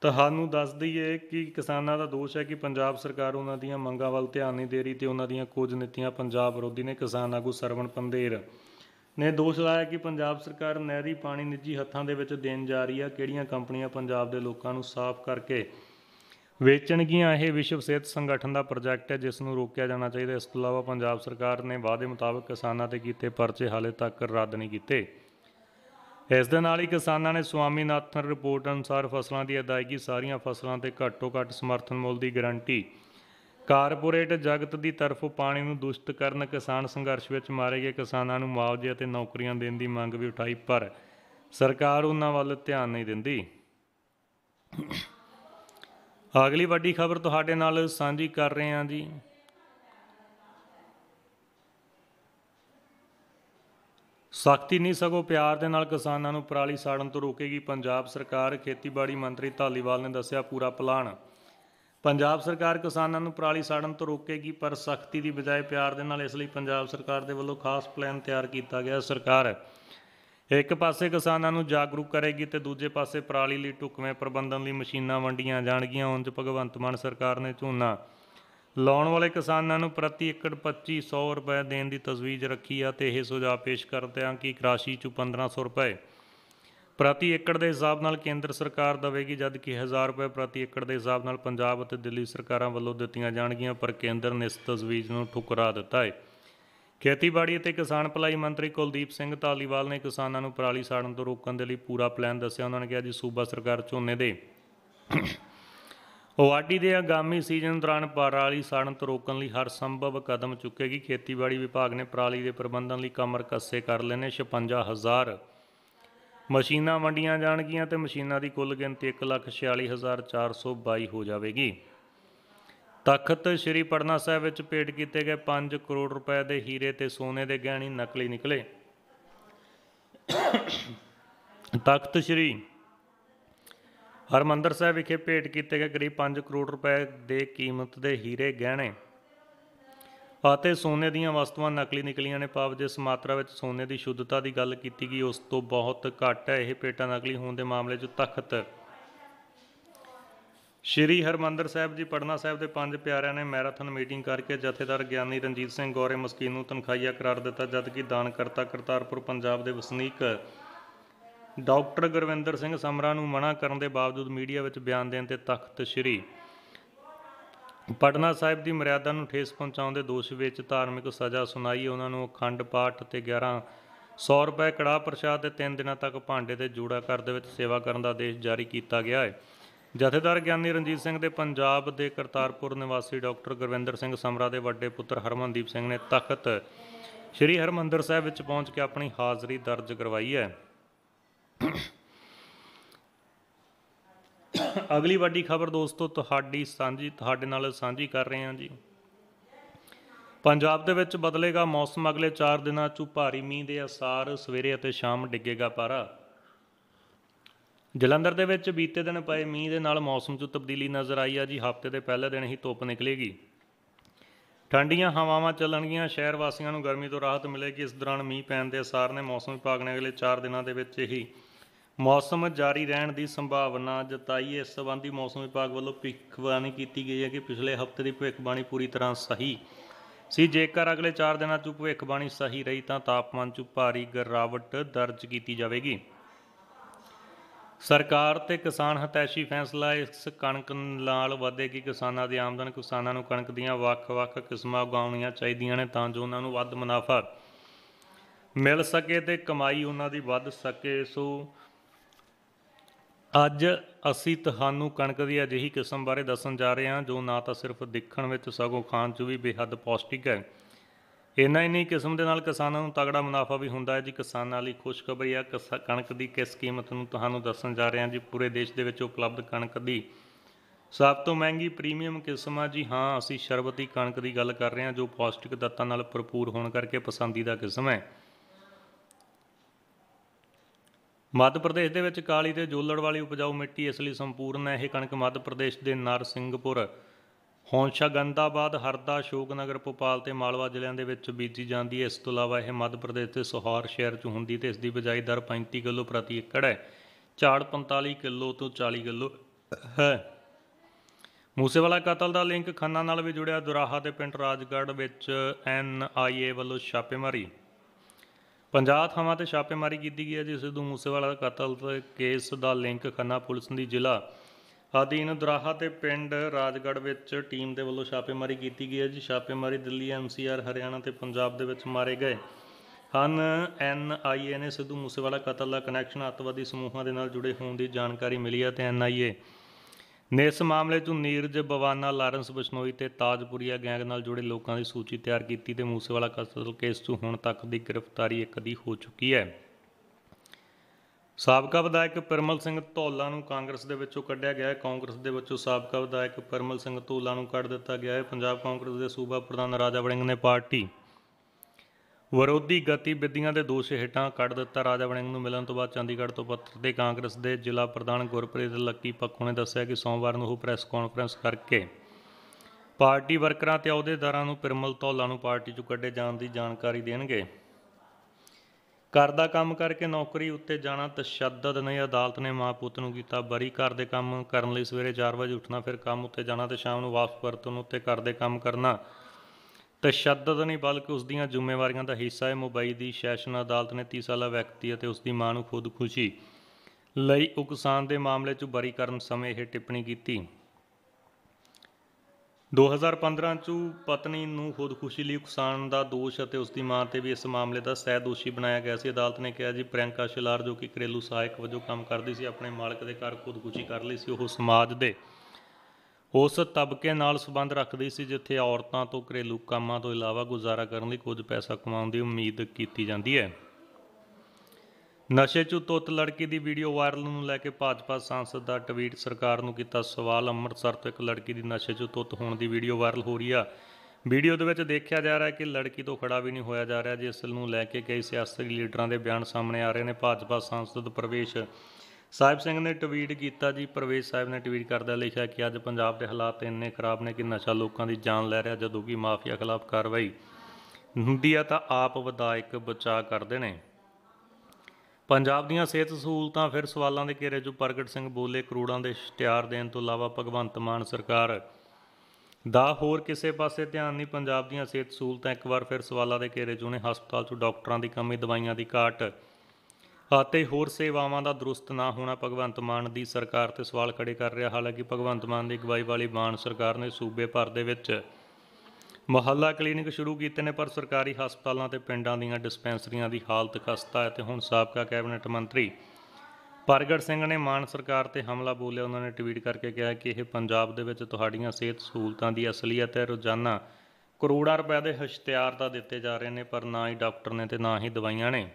ਤੁਹਾਨੂੰ ਦੱਸ ਦਈਏ ਕਿ ਕਿਸਾਨਾਂ ਦਾ ਦੋਸ਼ ਹੈ ਕਿ ਪੰਜਾਬ ਸਰਕਾਰ ਉਹਨਾਂ ਦੀਆਂ ਮੰਗਾਂ ਵੱਲ ਧਿਆਨ ਨਹੀਂ ਦੇ ਰਹੀ ਤੇ ਉਹਨਾਂ ਦੀਆਂ ਕੁਝ ਨੀਤੀਆਂ ਪੰਜਾਬ ਵਿਰੋਧੀ ਨੇ ਕਿਸਾਨ ਆਗੂ ਸਰਵਣ ਪੰਦੇਰ ਨੇ ਦੋਸ਼ ਲਾਇਆ ਕਿ ਪੰਜਾਬ ਸਰਕਾਰ ਨਹਿਰੀ ਪਾਣੀ ਨਿੱਜੀ ਹੱਥਾਂ ਦੇ ਵਿੱਚ ਦੇਣ ਜਾ ਰਹੀ ਹੈ ਕਿਹੜੀਆਂ ਕੰਪਨੀਆਂ ਪੰਜਾਬ ਦੇ ਲੋਕਾਂ ਨੂੰ ਸਾਫ਼ ਕਰਕੇ ਵੇਚਣਗੀਆਂ ਇਹ ਵਿਸ਼ਵ ਸਿਹਤ ਸੰਗਠਨ ਦਾ ਪ੍ਰੋਜੈਕਟ ਹੈ ਜਿਸ ਨੂੰ ਰੋਕਿਆ ਜਾਣਾ ਚਾਹੀਦਾ ਇਸ ਤੋਂ ਇਲਾਵਾ ਪੰਜਾਬ ਸਰਕਾਰ ਨੇ ਵਾਅਦੇ ਮੁਤਾਬਕ ਕਿਸਾਨਾਂ ਤੇ ਕੀਤੇ ਪਰਚੇ ਹਾਲੇ ਤੱਕ ਰੱਦ ਨਹੀਂ ਕੀਤੇ ਇਸ ਦੇ ਨਾਲ ਹੀ ਕਿਸਾਨਾਂ ਨੇ ਨਾਥਨ ਰਿਪੋਰਟ ਅਨੁਸਾਰ ਫਸਲਾਂ ਦੀ ਅਦਾਇਗੀ ਸਾਰੀਆਂ ਫਸਲਾਂ ਤੇ ਘੱਟੋ ਘੱਟ ਸਮਰਥਨ ਮੁੱਲ ਦੀ ਗਾਰੰਟੀ ਕਾਰਪੋਰੇਟ ਜਗਤ ਦੀ ਤਰਫੋਂ ਪਾਣੀ ਨੂੰ ਦੁਸ਼ਤ ਕਰਨ ਕਿਸਾਨ ਸੰਘਰਸ਼ ਵਿੱਚ ਮਾਰੇ ਗਏ ਕਿਸਾਨਾਂ ਨੂੰ ਮੁਆਵਜ਼ੇ ਅਤੇ ਨੌਕਰੀਆਂ ਦੇਣ ਦੀ ਮੰਗ ਵੀ ਉਠਾਈ ਪਰ ਸਰਕਾਰ ਉਹਨਾਂ ਵੱਲ ਧਿਆਨ ਨਹੀਂ ਦਿੰਦੀ ਅਗਲੀ ਵੱਡੀ ਖਬਰ ਤੁਹਾਡੇ ਨਾਲ ਸਾਂਝੀ ਕਰ ਰਹੇ ਹਾਂ ਜੀ ਸਖਤੀ ਨਹੀਂ ਸਗੋ ਪਿਆਰ ਦੇ ਨਾਲ ਕਿਸਾਨਾਂ ਨੂੰ ਪਰਾਲੀ ਸਾੜਨ ਤੋਂ ਰੋਕੇਗੀ ਪੰਜਾਬ ਸਰਕਾਰ ਖੇਤੀਬਾੜੀ ਮੰਤਰੀ ਧਾਲੀਵਾਲ ਨੇ ਦੱਸਿਆ ਪੂਰਾ ਪਲਾਨ ਪੰਜਾਬ ਸਰਕਾਰ ਕਿਸਾਨਾਂ ਨੂੰ ਪਰਾਲੀ ਸਾੜਨ ਤੋਂ ਰੋਕੇਗੀ ਪਰ ਸਖਤੀ ਦੀ ਬਜਾਏ ਪਿਆਰ ਦੇ ਨਾਲ ਇਸ ਲਈ ਪੰਜਾਬ ਸਰਕਾਰ ਦੇ ਵੱਲੋਂ ਖਾਸ ਪਲਾਨ ਤਿਆਰ ਕੀਤਾ ਗਿਆ ਸਰਕਾਰ ਇੱਕ ਪਾਸੇ ਕਿਸਾਨਾਂ ਨੂੰ ਜਾਗਰੂਕ ਕਰੇਗੀ ਤੇ ਦੂਜੇ ਪਾਸੇ ਪਰਾਲੀ ਲਈ ਟੁਕਵੇਂ ਪ੍ਰਬੰਧਨ ਲਈ ਮਸ਼ੀਨਾਂ ਵੰਡੀਆਂ ਜਾਣਗੀਆਂ ਉਂਝ ਭਗਵੰਤ ਮਾਨ ਸਰਕਾਰ ਨੇ ਝੂਨਾ ਲਾਉਣ ਵਾਲੇ ਕਿਸਾਨਾਂ ਨੂੰ ਪ੍ਰਤੀ ਏਕੜ 2500 ਰੁਪਏ ਦੇਣ ਦੀ ਤਜਵੀਜ਼ ਰੱਖੀ ਆ ਤੇ ਇਹ ਸੁਝਾਅ ਪੇਸ਼ ਕਰਦੇ ਆ ਕਿ ਕਰਾਸ਼ੀ ਚ 1500 ਰੁਪਏ ਪ੍ਰਤੀ ਏਕੜ ਦੇ ਹਿਸਾਬ ਨਾਲ ਕੇਂਦਰ ਸਰਕਾਰ ਦੇਵੇਗੀ ਜਦ ਕਿ 1000 ਰੁਪਏ ਪ੍ਰਤੀ ਏਕੜ ਦੇ ਹਿਸਾਬ ਨਾਲ ਪੰਜਾਬ ਅਤੇ ਦਿੱਲੀ ਸਰਕਾਰਾਂ ਵੱਲੋਂ ਦਿੱਤੀਆਂ ਜਾਣਗੀਆਂ ਪਰ ਕੇਂਦਰ ਨੇ ਇਸ ਤਜਵੀਜ਼ ਨੂੰ ਠੁਕਰਾ ਦਿੱਤਾ ਹੈ ਖੇਤੀਬਾੜੀ ਅਤੇ ਕਿਸਾਨ ਭਲਾਈ ਮੰਤਰੀ ਕੁਲਦੀਪ ਸਿੰਘ ਧਾਲੀਵਾਲ ਨੇ ਕਿਸਾਨਾਂ ਨੂੰ ਪਰਾਲੀ ਸਾੜਨ ਤੋਂ ਰੋਕਣ ਦੇ ਲਈ ਪੂਰਾ ਪਲਾਨ ਦੱਸਿਆ ਉਹਨਾਂ ਨੇ ਕਿਹਾ ਜੀ ਸੂਬਾ ਸਰਕਾਰ ਝੋਨੇ ਦੇ ਵਾਢੀ ਦੇ ਆਗਾਮੀ ਸੀਜ਼ਨ ਦੌਰਾਨ ਪਰਾਲੀ ਸਾੜਨ ਤੋਂ ਰੋਕਣ ਲਈ ਹਰ ਸੰਭਵ ਕਦਮ ਚੁੱਕੇਗੀ ਖੇਤੀਬਾੜੀ ਵਿਭਾਗ ਨੇ ਪਰਾਲੀ ਦੇ ਪ੍ਰਬੰਧਨ ਲਈ ਕਮਰ ਕੱਸੇ ਕਰ ਲੈਨੇ 56000 ਮਸ਼ੀਨਾਂ ਵੰਡੀਆਂ ਜਾਣਗੀਆਂ ਤੇ ਮਸ਼ੀਨਾਂ ਦੀ ਕੁੱਲ ਗਿਣਤੀ 146422 ਹੋ ਜਾਵੇਗੀ ਤਖਤ ਸ੍ਰੀ ਪਟਨਾ ਸਾਹਿਬ ਵਿੱਚ ਪੇਟ ਕੀਤੇ ਗਏ 5 ਕਰੋੜ ਰੁਪਏ ਦੇ ਹੀਰੇ ਤੇ ਸੋਨੇ ਦੇ ਗਹਿਣੇ ਨਕਲੀ ਨਿਕਲੇ ਤਖਤ ਸ੍ਰੀ ਹਰਮੰਦਰ ਸਾਹਿਬ ਵਿਖੇ ਪੇਟ ਕੀਤੇ ਗਏ ਕਰੀਬ 5 ਕਰੋੜ ਰੁਪਏ ਦੇ ਕੀਮਤ ਦੇ ਹੀਰੇ ਗਹਿਣੇ ਅਤੇ ਸੋਨੇ ਦੀਆਂ ਵਸਤੂਆਂ ਨਕਲੀ ਨਿਕਲੀਆਂ ਨੇ ਪਾਪ ਜਿਸ ਮਾਤਰਾ ਵਿੱਚ ਸੋਨੇ ਦੀ ਸ਼ੁੱਧਤਾ ਦੀ ਗੱਲ ਕੀਤੀ ਗਈ ਉਸ ਤੋਂ ਬਹੁਤ ਘੱਟ ਹੈ ਇਹ ਪੇਟਾ ਨਕਲੀ ਹੋਣ ਦੇ ਮਾਮਲੇ 'ਚ ਤਖਤ ਸ਼੍ਰੀ ਹਰਮੰਦਰ ਸਾਹਿਬ ਜੀ ਪੜਨਾ ਸਾਹਿਬ ਦੇ ਪੰਜ ਪਿਆਰਿਆਂ ਨੇ ਮੈਰਾਥਨ ਮੀਟਿੰਗ ਕਰਕੇ ਜਥੇਦਾਰ ਗਿਆਨੀ ਰਣਜੀਤ ਸਿੰਘ ਗੌਰੇ ਮਸਕੀਨ ਨੂੰ ਤਨਖਾਹਿਆ ਕਰਾਰ ਦਿੱਤਾ ਜਦਕਿ ਦਾਨਕਰਤਾ ਕਰਤਾਰਪੁਰ ਪੰਜਾਬ ਦੇ ਵਸਨੀਕ ਡਾਕਟਰ ਗੁਰਵਿੰਦਰ ਸਿੰਘ ਸਮਰਾ ਨੂੰ ਮਨਾ ਕਰਨ ਦੇ ਬਾਵਜੂਦ ਮੀਡੀਆ ਵਿੱਚ ਬਿਆਨ ਦੇਣ ਤੇ ਤਖਤ ਸ਼੍ਰੀ ਪਟਨਾ ਸਾਹਿਬ ਦੀ ਮਰਿਆਦਾ ਨੂੰ ਠੇਸ ਪਹੁੰਚਾਉਣ ਦੇ ਦੋਸ਼ ਵਿੱਚ ਧਾਰਮਿਕ ਸਜ਼ਾ ਸੁਣਾਈ ਉਹਨਾਂ ਨੂੰ ਅਖੰਡ ਪਾਠ ਤੇ 11 100 ਰੁਪਏ ਕੜਾ ਪ੍ਰਸ਼ਾਦ ਤੇ 3 ਦਿਨਾਂ ਤੱਕ ਭਾਂਡੇ ਤੇ ਜੂੜਾ ਕਰ ਦੇ ਵਿੱਚ ਸੇਵਾ ਕਰਨ ਦਾ ਆਦੇਸ਼ ਜਾਰੀ ਕੀਤਾ ਗਿਆ ਹੈ ਜਥੇਦਾਰ ਗਿਆਨੀ ਰਣਜੀਤ ਸਿੰਘ ਦੇ ਪੰਜਾਬ ਦੇ ਕਰਤਾਰਪੁਰ ਨਿਵਾਸੀ ਡਾਕਟਰ ਗੁਰਵਿੰਦਰ ਸਿੰਘ ਸਮਰਾ ਦੇ ਵੱਡੇ ਪੁੱਤਰ ਹਰਮਨਦੀਪ ਸਿੰਘ ਨੇ ਤਖਤ ਸ੍ਰੀ ਹਰਮੰਦਰ ਸਾਹਿਬ ਵਿੱਚ ਪਹੁੰਚ ਕੇ ਆਪਣੀ ਹਾਜ਼ਰੀ ਦਰਜ ਕਰਵਾਈ ਹੈ ਅਗਲੀ ਵੱਡੀ ਖਬਰ ਦੋਸਤੋ ਤੁਹਾਡੀ ਸਾਂਝੀ ਤੁਹਾਡੇ ਨਾਲ ਸਾਂਝੀ ਕਰ ਰਹੇ ਹਾਂ ਜੀ ਪੰਜਾਬ ਦੇ ਵਿੱਚ ਬਦਲੇਗਾ ਮੌਸਮ ਅਗਲੇ 4 ਦਿਨਾਂ 'ਚ ਭਾਰੀ ਮੀਂਹ ਦੇ ਅਸਾਰ ਸਵੇਰੇ ਅਤੇ ਸ਼ਾਮ ਡਿੱਗੇਗਾ ਪਾਰਾ ਜਲੰਧਰ ਦੇ ਵਿੱਚ ਬੀਤੇ ਦਿਨ ਪਏ ਮੀਂਹ ਦੇ ਨਾਲ ਮੌਸਮ 'ਚ ਤਬਦੀਲੀ ਨਜ਼ਰ ਆਈ ਆ ਜੀ ਹਫ਼ਤੇ ਦੇ ਪਹਿਲੇ ਦਿਨ ਹੀ ਧੁੱਪ ਨਿਕਲੇਗੀ ਠੰਡੀਆਂ ਹਵਾਵਾਂ ਚੱਲਣਗੀਆਂ ਸ਼ਹਿਰ ਵਾਸੀਆਂ ਨੂੰ ਗਰਮੀ ਤੋਂ ਰਾਹਤ ਮਿਲੇਗੀ ਇਸ ਦੌਰਾਨ ਮੀਂਹ ਪੈਣ ਦੇ ਅਸਰ ਨੇ ਮੌਸਮ ਵਿਭਾਗ ਨੇ ਅਗਲੇ 4 ਦਿਨਾਂ ਦੇ ਵਿੱਚ ਹੀ ਮੌਸਮ ਜਾਰੀ ਰਹਿਣ ਦੀ ਸੰਭਾਵਨਾ ਜਤਾਈ ਇਸ ਸੰਬੰਧੀ ਮੌਸਮ ਵਿਭਾਗ ਵੱਲੋਂ ਭਿੱਖਬਾਣੀ ਕੀਤੀ ਗਈ ਹੈ ਕਿ ਪਿਛਲੇ ਹਫ਼ਤੇ ਦੀ ਭਿੱਖਬਾਣੀ ਪੂਰੀ ਤਰ੍ਹਾਂ ਸਹੀ ਸੀ ਜੇਕਰ ਅਗਲੇ 4 ਦਿਨਾਂ 'ਚ ਭਿੱਖਬਾਣੀ ਸਹੀ ਰਹੀ ਤਾਂ ਤਾਪਮਾਨ 'ਚ ਭਾਰੀ ਗਿਰਾਵਟ ਦਰਜ ਕੀਤੀ ਜਾਵੇਗੀ ਸਰਕਾਰ ਤੇ ਕਿਸਾਨ ਹਤੈਸ਼ੀ ਫੈਸਲਾ ਇਸ ਕਣਕ ਨਾਲ ਵਧੇਗੀ ਕਿਸਾਨਾਂ ਦੀ ਆਮਦਨ ਕਿਸਾਨਾਂ ਨੂੰ ਕਣਕ ਦੀਆਂ ਵੱਖ-ਵੱਖ ਕਿਸਮਾਂ ਉਗਾਉਣੀਆਂ ਚਾਹੀਦੀਆਂ ਨੇ ਤਾਂ ਜੋ ਉਹਨਾਂ ਨੂੰ ਵੱਧ ਮੁਨਾਫਾ ਮਿਲ ਸਕੇ ਤੇ ਕਮਾਈ ਉਹਨਾਂ ਦੀ ਵੱਧ ਸਕੇ ਸੋ ਅੱਜ ਅਸੀਂ ਤੁਹਾਨੂੰ ਕਣਕ ਦੀ ਅਜਿਹੀ ਕਿਸਮ ਬਾਰੇ ਦੱਸਣ ਜਾ ਰਹੇ ਹਾਂ ਜੋ ਨਾ ਤਾਂ ਸਿਰਫ ਦੇਖਣ ਵਿੱਚ ਸਗੋਂ ਖਾਣ 'ਚ ਵੀ ਬੇਹੱਦ ਪੌਸ਼ਟਿਕ ਹੈ ਇਨਾ ਹੀ ਨਹੀਂ ਕਿਸਮ ਦੇ ਨਾਲ ਕਿਸਾਨਾਂ ਨੂੰ ਤਗੜਾ ਮੁਨਾਫਾ ਵੀ ਹੁੰਦਾ ਹੈ ਜੀ ਕਿਸਾਨਾਂ ਲਈ ਖੁਸ਼ਖਬਰੀ ਆ ਕਣਕ ਦੀ ਕਿਸ ਕੀਮਤ ਨੂੰ ਤੁਹਾਨੂੰ ਦੱਸਣ ਜਾ ਰਹੇ ਹਾਂ ਜੀ ਪੂਰੇ ਦੇਸ਼ ਦੇ ਵਿੱਚ ਉਪਲਬਧ ਕਣਕ ਦੀ ਸਭ ਤੋਂ ਮਹਿੰਗੀ ਪ੍ਰੀਮੀਅਮ ਕਿਸਮ ਆ ਜੀ ਹਾਂ ਅਸੀਂ ਸ਼ਰਬਤੀ ਕਣਕ ਦੀ ਗੱਲ ਕਰ ਰਹੇ ਹਾਂ ਜੋ ਪੌਸ਼ਟਿਕ ਤੱਤਾਂ ਨਾਲ ਭਰਪੂਰ ਹੋਣ ਕਰਕੇ ਪਸੰਦੀਦਾ ਕਿਸਮ ਹੈ ਮੱਧ ਪ੍ਰਦੇਸ਼ ਦੇ ਵਿੱਚ ਕਾਲੀ ਤੇ ਜੋਲੜ ਵਾਲੀ ਉਪਜਾਊ ਮਿੱਟੀ ਇਸ ਲਈ ਸੰਪੂਰਨ ਹੈ ਇਹ ਕਣਕ ਮੱਧ ਪ੍ਰਦੇਸ਼ ਦੇ ਨਰਸਿੰਘਪੁਰ ਹੌਂਸ਼ਾ ਗੰਦਾਬਾਦ ਹਰਦਾ ਸ਼ੋਕਨਗਰ ਪੋਪਾਲ ਤੇ ਮਾਲਵਾ ਜ਼ਿਲ੍ਹਿਆਂ ਦੇ ਵਿੱਚ ਬੀਜੀ ਜਾਂਦੀ ਹੈ ਇਸ ਤੋਂ ਇਲਾਵਾ ਇਹ ਮੱਧ ਪ੍ਰਦੇਸ਼ ਦੇ ਸੋਹਾਰ ਸ਼ਹਿਰ 'ਚ ਹੁੰਦੀ ਤੇ ਇਸ ਦੀ ਬਜਾਈ ਦਰ 35 ਕਿਲੋ ਪ੍ਰਤੀ ਏਕੜ ਹੈ ਝਾੜ 45 ਕਿਲੋ ਤੋਂ 40 ਕਿਲੋ ਹੈ ਮੂਸੇਵਾਲਾ ਕਤਲ ਦਾ ਲਿੰਕ ਖੰਨਾ ਨਾਲ ਵੀ ਜੁੜਿਆ ਦੁਰਾਹਾ ਦੇ ਪਿੰਡ ਰਾਜਗੜ੍ਹ ਵਿੱਚ ਐਨ ਆਈ ਏ ਵੱਲੋਂ ਛਾਪੇਮਾਰੀ ਪੰਜਾਬ ਥਾਵਾਂ ਤੇ ਛਾਪੇਮਾਰੀ ਕੀਤੀ ਗਈ ਹੈ ਜਿਸ ਦੇ ਮੂਸੇਵਾਲਾ ਦਾ ਕਤਲ ਕੇਸ ਦਾ ਲਿੰਕ ਖੰਨਾ ਪੁਲਿਸ ਦੀ ਜ਼ਿਲ੍ਹਾ ਅਧੀਨ ਦਰਾਹਾ ਤੇ ਪਿੰਡ ਰਾਜਗੜ੍ਹ ਵਿੱਚ ਟੀਮ ਦੇ ਵੱਲੋਂ ਛਾਪੇਮਾਰੀ ਕੀਤੀ ਗਈ ਹੈ ਜੀ ਛਾਪੇਮਾਰੀ ਦਿੱਲੀ ਐਮਸੀਆਰ ਹਰਿਆਣਾ ਤੇ ਪੰਜਾਬ ਦੇ ਵਿੱਚ ਮਾਰੇ ਗਏ ਹਨ ਐਨ ਆਈ ਨੇ ਸਿੱਧੂ ਮੂਸੇਵਾਲਾ ਕਤਲ ਦਾ ਕਨੈਕਸ਼ਨ ਅਤਵਾਦੀ ਸਮੂਹਾਂ ਦੇ ਨਾਲ ਜੁੜੇ ਹੋਣ ਦੀ ਜਾਣਕਾਰੀ ਮਿਲੀ ਹੈ ਤੇ ਐਨ ਆਈ ਨੇ ਇਸ ਮਾਮਲੇ 'ਚ ਨੀਰਜ ਬਵਾਨਾ ਲਾਰੈਂਸ ਬਸ਼ਨੋਈ ਤੇ ਤਾਜਪੁਰੀਆ ਗੈਂਗ ਨਾਲ ਜੁੜੇ ਲੋਕਾਂ ਦੀ ਸੂਚੀ ਤਿਆਰ ਕੀਤੀ ਤੇ ਮੂਸੇਵਾਲਾ ਕਤਲ ਕੇਸ 'ਚ ਹੁਣ ਤੱਕ ਦੀ ਗ੍ਰਿਫਤਾਰੀ ਇੱਕ ਦੀ ਹੋ ਚੁੱਕੀ ਹੈ ਸਾਬਕਾ ਵਿਧਾਇਕ ਪਰਮਲ ਸਿੰਘ ਧੌਲਾ ਨੂੰ ਕਾਂਗਰਸ ਦੇ ਵਿੱਚੋਂ ਕੱਢਿਆ ਗਿਆ ਹੈ ਕਾਂਗਰਸ ਦੇ ਵਿੱਚੋਂ ਸਾਬਕਾ ਵਿਧਾਇਕ ਪਰਮਲ ਸਿੰਘ ਧੌਲਾ ਨੂੰ ਕੱਢ ਦਿੱਤਾ ਗਿਆ ਹੈ ਪੰਜਾਬ ਕਾਂਗਰਸ ਦੇ ਸੂਬਾ ਪ੍ਰਧਾਨ ਰਾਜਾ ਵੜਿੰਗ ਨੇ ਪਾਰਟੀ ਵਿਰੋਧੀ ਗਤੀਵਿਧੀਆਂ ਦੇ ਦੋਸ਼ ਹੇਠਾਂ ਕੱਢ ਦਿੱਤਾ ਰਾਜਾ ਵੜਿੰਗ ਨੂੰ ਮਿਲਣ ਤੋਂ ਬਾਅਦ ਚੰਡੀਗੜ੍ਹ ਤੋਂ ਪੱਤਰ ਦੇ ਕਾਂਗਰਸ ਦੇ ਜ਼ਿਲ੍ਹਾ ਪ੍ਰਧਾਨ ਗੁਰਪ੍ਰੀਤ ਲੱਕੀ ਪੱਖੋਂ ਨੇ ਦੱਸਿਆ ਕਿ ਸੋਮਵਾਰ ਨੂੰ ਉਹ ਪ੍ਰੈਸ ਕਾਨਫਰੰਸ ਕਰਕੇ ਪਾਰਟੀ ਵਰਕਰਾਂ ਤੇ ਅਹੁਦੇਦਾਰਾਂ ਨੂੰ ਪਰਮਲ ਧੌਲਾ ਨੂੰ ਪਾਰਟੀ ਚੋਂ ਕੱਢੇ ਜਾਣ ਦੀ ਜਾਣਕਾਰੀ ਦੇਣਗੇ ਘਰ ਦਾ ਕੰਮ ਕਰਕੇ ਨੌਕਰੀ ਉੱਤੇ ਜਾਣਾ ਤਸ਼ੱਦਦ ਨਹੀਂ ਅਦਾਲਤ ਨੇ ਮਾਂ ਪੁੱਤ ਨੂੰ ਕੀਤਾ ਬਰੀ ਘਰ ਦੇ ਕੰਮ ਕਰਨ ਲਈ ਸਵੇਰੇ 4 ਵਜੇ ਉੱਠਣਾ ਫਿਰ ਕੰਮ ਉੱਤੇ ਜਾਣਾ ਤੇ ਸ਼ਾਮ ਨੂੰ ਵਾਪਸ ਪਰਤਣ ਉੱਤੇ ਘਰ ਦੇ ਕੰਮ ਕਰਨਾ ਤਸ਼ੱਦਦ ਨਹੀਂ ਬਲਕਿ ਉਸ ਦੀਆਂ ਜ਼ਿੰਮੇਵਾਰੀਆਂ ਦਾ ਹਿੱਸਾ ਹੈ ਮੁੰਬਈ ਦੀ ਸੈਸ਼ਨ ਅਦਾਲਤ ਨੇ 30 ਸਾਲਾ ਵਿਅਕਤੀ ਅਤੇ ਉਸ ਦੀ ਮਾਂ ਨੂੰ ਖੁਦਕੁਸ਼ੀ ਲਈ ਉਕਸਾਨ ਦੇ ਮਾਮਲੇ 'ਚ ਬਰੀ ਕਰਨ ਸਮੇਂ ਇਹ ਟਿੱਪਣੀ ਕੀਤੀ 2015 ਚ ਪਤਨੀ ਨੂੰ ਖੁਦਕੁਸ਼ੀ ਲਈ ਉਕਸਾਉਣ ਦਾ ਦੋਸ਼ ਅਤੇ ਉਸ ਦੀ ਮਾਂ ਤੇ ਵੀ ਇਸ ਮਾਮਲੇ ਦਾ ਸਹਿ ਦੋਸ਼ੀ ਬਣਾਇਆ ਗਿਆ ਸੀ ਅਦਾਲਤ ਨੇ ਕਿਹਾ ਜੀ ਪ੍ਰਿਯੰਕਾ ਸ਼ਿਲਾਰ ਜੋ ਕਿ ਘਰੇਲੂ ਸਹਾਇਕ ਵਜੋਂ ਕੰਮ ਕਰਦੀ ਸੀ ਆਪਣੇ ਮਾਲਕ ਦੇ ਘਰ ਖੁਦਕੁਸ਼ੀ ਕਰ ਲਈ ਸੀ ਉਹ ਸਮਾਜ ਦੇ ਉਸ ਤਬਕੇ ਨਾਲ ਸੰਬੰਧ ਰੱਖਦੀ ਸੀ ਜਿੱਥੇ ਔਰਤਾਂ ਤੋਂ ਘਰੇਲੂ ਕੰਮਾਂ ਤੋਂ ਇਲਾਵਾ ਗੁਜ਼ਾਰਾ ਕਰਨ ਲਈ ਕੁਝ ਪੈਸਾ ਕਮਾਉਣ ਦੀ ਉਮੀਦ ਕੀਤੀ ਜਾਂਦੀ ਹੈ ਨਸ਼ੇ 'ਚ ਤੋਤ ਲੜਕੀ ਦੀ ਵੀਡੀਓ ਵਾਇਰਲ ਨੂੰ ਲੈ ਕੇ ਭਾਜਪਾ ਸੰਸਦ ਦਾ ਟਵੀਟ ਸਰਕਾਰ ਨੂੰ ਕੀਤਾ ਸਵਾਲ ਅੰਮ੍ਰਿਤਸਰ ਤੋਂ ਇੱਕ ਲੜਕੀ ਦੀ ਨਸ਼ੇ 'ਚ ਤੋਤ ਹੋਣ ਦੀ ਵੀਡੀਓ ਵਾਇਰਲ ਹੋ ਰਹੀ ਆ ਵੀਡੀਓ ਦੇ ਵਿੱਚ ਦੇਖਿਆ ਜਾ ਰਿਹਾ ਹੈ ਕਿ ਲੜਕੀ ਤੋਂ ਖੜਾ ਵੀ ਨਹੀਂ ਹੋਇਆ ਜਾ ਰਿਹਾ ਜਿਸ ਨੂੰ ਲੈ ਕੇ ਕਈ ਸਿਆਸੀ ਲੀਡਰਾਂ ਦੇ ਬਿਆਨ ਸਾਹਮਣੇ ਆ ਰਹੇ ਨੇ ਭਾਜਪਾ ਸੰਸਦ ਪ੍ਰਵੇਸ਼ ਸਾਹਿਬ ਸਿੰਘ ਨੇ ਟਵੀਟ ਕੀਤਾ ਜੀ ਪ੍ਰਵੇਸ਼ ਸਾਹਿਬ ਨੇ ਟਵੀਟ ਕਰਦਾ ਲਿਖਿਆ ਕਿ ਅੱਜ ਪੰਜਾਬ ਦੇ ਹਾਲਾਤ ਇੰਨੇ ਖਰਾਬ ਨੇ ਕਿ ਨਸ਼ਾ ਲੋਕਾਂ ਦੀ ਜਾਨ ਲੈ ਰਿਹਾ ਜਦੋਂ ਕਿ ਮਾਫੀਆ ਖਿਲਾਫ ਕਾਰਵਾਈ ਹੁੰਦੀ ਆ ਤਾਂ ਆਪ ਵਿਧਾਇਕ ਬਚਾ ਕਰਦੇ ਨੇ ਪੰਜਾਬ ਦੀਆਂ ਸਿਹਤ ਸਹੂਲਤਾਂ ਫਿਰ ਸਵਾਲਾਂ ਦੇ ਘੇਰੇ 'ਚ ਪ੍ਰਗਟ ਸਿੰਘ ਬੋਲੇ ਕਰੋੜਾਂ ਦੇ ਇਸ਼ਤਿਹਾਰ ਦੇਣ ਤੋਂ ਇਲਾਵਾ ਭਗਵੰਤ ਮਾਨ ਸਰਕਾਰ ਦਾ ਹੋਰ ਕਿਸੇ ਪਾਸੇ ਧਿਆਨ ਨਹੀਂ ਪੰਜਾਬ ਦੀਆਂ ਸਿਹਤ ਸਹੂਲਤਾਂ ਇੱਕ ਵਾਰ ਫਿਰ ਸਵਾਲਾਂ ਦੇ ਘੇਰੇ 'ਚ ਉਹਨੇ ਹਸਪਤਾਲ 'ਚ ਡਾਕਟਰਾਂ ਦੀ ਕਮੀ ਦਵਾਈਆਂ ਦੀ ਘਾਟ ਅਤੇ ਹੋਰ ਸੇਵਾਵਾਂ ਦਾ ਦਰੁਸਤ ਨਾ ਹੋਣਾ ਭਗਵੰਤ ਮਾਨ ਦੀ ਸਰਕਾਰ ਤੇ ਸਵਾਲ ਖੜੇ ਕਰ ਰਿਹਾ ਹਾਲਾਂਕਿ ਭਗਵੰਤ ਮਾਨ ਦੀ ਅਗਵਾਈ ਵਾਲੀ ਮਾਨ ਸਰਕਾਰ ਨੇ ਸੂਬੇ ਭਰ ਦੇ ਵਿੱਚ ਮਹੱਲਾ ਕਲੀਨਿਕ ਸ਼ੁਰੂ ਕੀਤੇ ਨੇ ਪਰ ਸਰਕਾਰੀ ਹਸਪਤਾਲਾਂ ਤੇ ਪਿੰਡਾਂ ਦੀਆਂ ਡਿਸਪੈਂਸਰੀਆਂ ਦੀ ਹਾਲਤ ਖਸਤਾ ਹੈ ਤੇ ਹੁਣ ਸਾਬਕਾ ਕੈਬਨਿਟ ਮੰਤਰੀ ਪਰਗੜ ਸਿੰਘ ਨੇ ਮਾਨ ਸਰਕਾਰ ਤੇ ਹਮਲਾ ਬੋਲਿਆ ਉਹਨਾਂ ਨੇ ਟਵੀਟ ਕਰਕੇ ਕਿਹਾ ਕਿ ਇਹ ਪੰਜਾਬ ਦੇ ਵਿੱਚ ਤੁਹਾਡੀਆਂ ਸਿਹਤ ਸਹੂਲਤਾਂ ਦੀ ਅਸਲੀਅਤ ਹੈ ਰੋਜ਼ਾਨਾ ਕਰੋੜਾਂ ਰੁਪਏ ਦੇ ਹਸ਼ਤਿਆਰ ਤਾਂ ਦਿੱਤੇ ਜਾ ਰਹੇ ਨੇ ਪਰ ਨਾ ਹੀ ਡਾਕਟਰ ਨੇ ਤੇ ਨਾ ਹੀ ਦਵਾਈਆਂ ਨੇ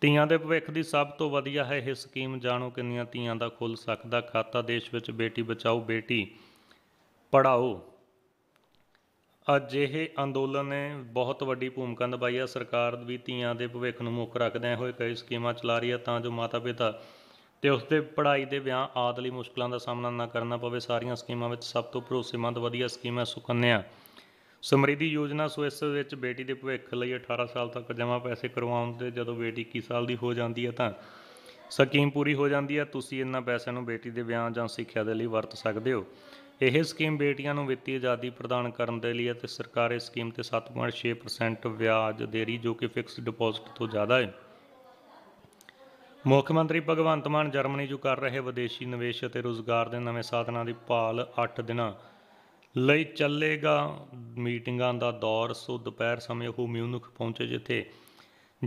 ਤੀਆਂ ਦੇ ਭਵਿੱਖ ਦੀ ਸਭ ਤੋਂ ਵਧੀਆ ਹੈ ਇਹ ਸਕੀਮ ਜਾਣੋ ਕਿੰਨੀਆਂ ਤੀਆਂ ਦਾ ਖੁੱਲ ਸਕਦਾ ਖਾਤਾ ਦੇਸ਼ ਵਿੱਚ ਬੇਟੀ ਬਚਾਓ ਬੇਟੀ ਪੜਾਓ ਅੱਜ ਇਹ ਅੰਦੋਲਨ ਨੇ ਬਹੁਤ ਵੱਡੀ ਭੂਮਿਕਾ ਨਿਭਾਈ ਆ ਸਰਕਾਰ ਵੀ ਧੀਆਂ ਦੇ ਭਵਿੱਖ ਨੂੰ ਮੁੱਖ ਰੱਖਦੇ ਹੋਏ ਕਈ ਸਕੀਮਾਂ ਚਲਾ ਰਹੀ ਆ ਤਾਂ ਜੋ ਮਾਤਾ-ਪਿਤਾ ਤੇ ਉਸ ਦੇ ਪੜ੍ਹਾਈ ਦੇ ਵਿਆਹ ਆਦ ਲਈ ਮੁਸ਼ਕਲਾਂ ਦਾ ਸਾਹਮਣਾ ਨਾ ਕਰਨਾ ਪਵੇ ਸਾਰੀਆਂ ਸਕੀਮਾਂ ਵਿੱਚ ਸਭ ਤੋਂ ਭਰੋਸੇਮੰਦ ਵਧੀਆ ਸਕੀਮ ਹੈ ਸੁਕੰਨਿਆ ਸਮਰਿੱਧੀ ਯੋਜਨਾ ਸੋ ਇਸ ਵਿੱਚ ਬੇਟੀ ਦੇ ਭਵਿੱਖ ਲਈ 18 ਸਾਲ ਤੱਕ ਜਮ੍ਹਾਂ ਪੈਸੇ ਕਰਵਾਉਣ ਤੇ ਜਦੋਂ ਬੇਟੀ 21 ਸਾਲ ਦੀ ਹੋ ਜਾਂਦੀ ਹੈ ਤਾਂ ਸਕੀਮ ਪੂਰੀ ਹੋ ਜਾਂਦੀ ਹੈ ਤੁਸੀਂ ਇਹਨਾਂ ਪੈਸਿਆਂ ਨੂੰ ਬੇਟੀ ਦੇ ਵਿਆਹ ਜਾਂ ਸਿੱਖਿਆ ਦੇ ਲਈ ਵਰਤ ਸਕਦੇ ਹੋ ਇਹ ਸਕੀਮ ਬੇਟੀਆਂ ਨੂੰ ਵਿੱਤੀ ਆਜ਼ਾਦੀ ਪ੍ਰਦਾਨ ਕਰਨ ਦੇ ਲਈ ਹੈ ਸਰਕਾਰ ਇਸ ਸਕੀਮ ਤੇ 7.6% ਵਿਆਜ ਦੇ ਰਹੀ ਜੋ ਕਿ ਫਿਕਸਡ ਡਿਪੋਜ਼ਿਟ ਤੋਂ ਜ਼ਿਆਦਾ ਹੈ ਮੁੱਖ ਮੰਤਰੀ ਭਗਵੰਤ ਮਾਨ ਜਰਮਨੀ ਜੋ ਕਰ ਰਹੇ ਵਿਦੇਸ਼ੀ ਨਿਵੇਸ਼ ਅਤੇ ਰੋਜ਼ਗਾਰ ਦੇ ਨਵੇਂ ਸਾਧਨਾਂ ਦੀ ਭਾਲ 8 ਦਿਨਾਂ ਲਈ ਚੱਲੇਗਾ ਮੀਟਿੰਗਾਂ ਦਾ ਦੌਰ ਸੋ ਦੁਪਹਿਰ ਸਮੇਂ ਉਹ ਮਿਊਨਿਕ ਪਹੁੰਚੇ ਜਿੱਥੇ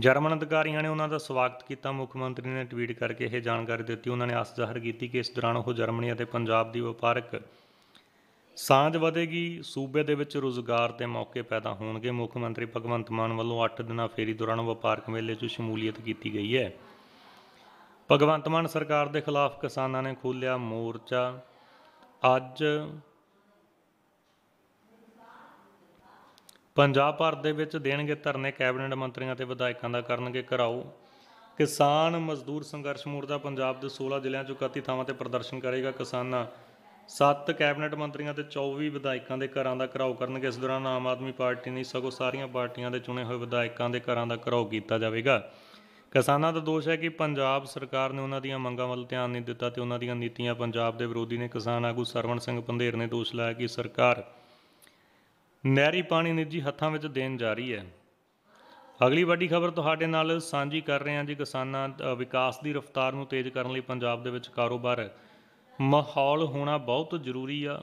ਜਰਮਨ ਅਧਿਕਾਰੀਆਂ ਨੇ ਉਹਨਾਂ ਦਾ ਸਵਾਗਤ ਕੀਤਾ ਮੁੱਖ ਮੰਤਰੀ ਨੇ ਟਵੀਟ ਕਰਕੇ ਇਹ ਜਾਣਕਾਰੀ ਦਿੱਤੀ ਉਹਨਾਂ ਨੇ ਆਸ ਜ਼ਾਹਰ ਕੀਤੀ ਕਿ ਇਸ ਦੌਰਾਨ ਉਹ ਜਰਮਨੀ ਅਤੇ ਪੰਜਾਬ ਦੀ ਵਪਾਰਕ ਸਾਂਝ ਵਧੇਗੀ ਸੂਬੇ ਦੇ ਵਿੱਚ ਰੋਜ਼ਗਾਰ ਤੇ ਮੌਕੇ ਪੈਦਾ ਹੋਣਗੇ ਮੁੱਖ ਮੰਤਰੀ ਭਗਵੰਤ ਮਾਨ ਵੱਲੋਂ 8 ਦਿਨਾਂ ਫੇਰੀ ਦੌਰਾਨ ਵਪਾਰਕ ਮੇਲੇ 'ਚ ਸ਼ਮੂਲੀਅਤ ਕੀਤੀ ਗਈ ਹੈ ਭਗਵੰਤ ਮਾਨ ਸਰਕਾਰ ਦੇ ਖਿਲਾਫ ਕਿਸਾਨਾਂ ਨੇ ਖੋਲ੍ਹਿਆ ਮੋਰਚਾ ਅੱਜ ਪੰਜਾਬ ਭਰ ਦੇ ਵਿੱਚ ਦੇਣਗੇ ਧਰਨੇ ਕੈਬਨਿਟ ਮੰਤਰੀਆਂ ਤੇ ਵਿਧਾਇਕਾਂ ਦਾ ਕਰਨਗੇ ਘਰਾਓ ਕਿਸਾਨ ਮਜ਼ਦੂਰ ਸੰਘਰਸ਼ ਮੋਰਚਾ ਪੰਜਾਬ ਦੇ 16 ਜ਼ਿਲ੍ਹਿਆਂ 'ਚ 31 ਥਾਵਾਂ ਤੇ ਪ੍ਰਦਰਸ਼ਨ ਕਰੇਗਾ ਕਿਸਾਨਾਂ ਸੱਤ ਕੈਬਨਿਟ ਮੰਤਰੀਆਂ ਤੇ 24 ਵਿਧਾਇਕਾਂ ਦੇ ਘਰਾਂ ਦਾ ਘਰਾਓ ਕਰਨਗੇ ਇਸ ਦੌਰਾਨ ਆਮ ਆਦਮੀ ਪਾਰਟੀ ਨਹੀਂ ਸਗੋਂ ਸਾਰੀਆਂ ਪਾਰਟੀਆਂ ਦੇ ਚੁਣੇ ਹੋਏ ਵਿਧਾਇਕਾਂ ਦੇ ਘਰਾਂ ਦਾ ਘਰਾਓ ਕੀਤਾ ਜਾਵੇਗਾ ਕਿਸਾਨਾਂ ਦਾ ਦੋਸ਼ ਹੈ ਕਿ ਪੰਜਾਬ ਸਰਕਾਰ ਨੇ ਉਹਨਾਂ ਦੀਆਂ ਮੰਗਾਂ ਵੱਲ ਧਿਆਨ ਨਹੀਂ ਦਿੱਤਾ ਤੇ ਉਹਨਾਂ ਦੀਆਂ ਨੀਤੀਆਂ ਪੰਜਾਬ ਦੇ ਵਿਰੋਧੀ ਨੇ ਕਿਸਾਨ ਆਗੂ ਸਰਵਣ ਸਿੰਘ ਪੰਧੇਰ ਨੇ ਦੋਸ਼ ਲਾਇਆ ਕਿ ਸਰਕਾਰ ਨਹਿਰੀ ਪਾਣੀ ਨਿੱਜੀ ਹੱਥਾਂ ਵਿੱਚ ਦੇਣ ਜਾ ਰਹੀ ਹੈ ਅਗਲੀ ਵੱਡੀ ਖਬਰ ਤੁਹਾਡੇ ਨਾਲ ਸਾਂਝੀ ਕਰ ਰਹੇ ਹਾਂ ਜੀ ਕਿਸਾਨਾਂ ਵਿਕਾਸ ਦੀ ਰਫ਼ਤਾਰ ਨੂੰ ਤੇਜ਼ ਕਰਨ ਲਈ ਪੰਜਾਬ ਦੇ ਵਿੱਚ ਕਾਰੋਬਾਰ ਮਾਹੌਲ ਹੋਣਾ ਬਹੁਤ ਜ਼ਰੂਰੀ ਆ